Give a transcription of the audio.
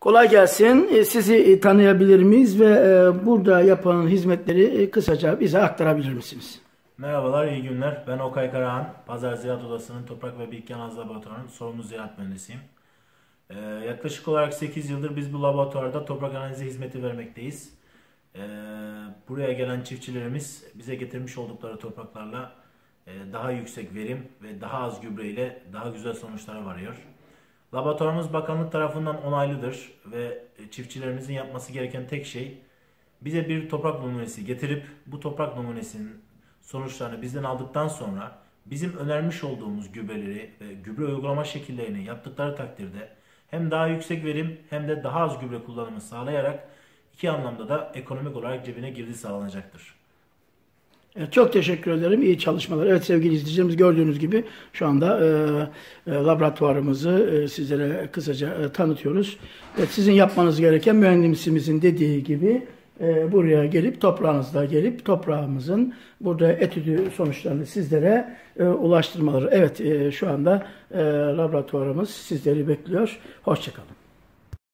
Kolay gelsin. E, sizi e, tanıyabilir miyiz ve e, burada yapılan hizmetleri kısaca bize aktarabilir misiniz? Merhabalar, iyi günler. Ben Okay Karahan, Pazar Ziraat Odası'nın Toprak ve Bilken Laboratuvarı'nın sorumlu ziraat mühendisiyim. yaklaşık olarak 8 yıldır biz bu laboratuvarda toprak analizi hizmeti vermekteyiz. buraya gelen çiftçilerimiz bize getirmiş oldukları topraklarla daha yüksek verim ve daha az gübreyle daha güzel sonuçlara varıyor. Laboratuvarımız bakanlık tarafından onaylıdır ve e, çiftçilerimizin yapması gereken tek şey bize bir toprak numunesi getirip bu toprak numunesinin sonuçlarını bizden aldıktan sonra bizim önermiş olduğumuz gübreleri ve gübre uygulama şekillerini yaptıkları takdirde hem daha yüksek verim hem de daha az gübre kullanımı sağlayarak iki anlamda da ekonomik olarak cebine girdi sağlanacaktır. Evet, çok teşekkür ederim. İyi çalışmalar. Evet sevgili izleyicilerimiz gördüğünüz gibi şu anda e, e, laboratuvarımızı e, sizlere kısaca e, tanıtıyoruz. Evet, sizin yapmanız gereken mühendisimizin dediği gibi e, buraya gelip toprağınızda gelip toprağımızın burada etüdü sonuçlarını sizlere e, ulaştırmaları. Evet e, şu anda e, laboratuvarımız sizleri bekliyor. Hoşçakalın.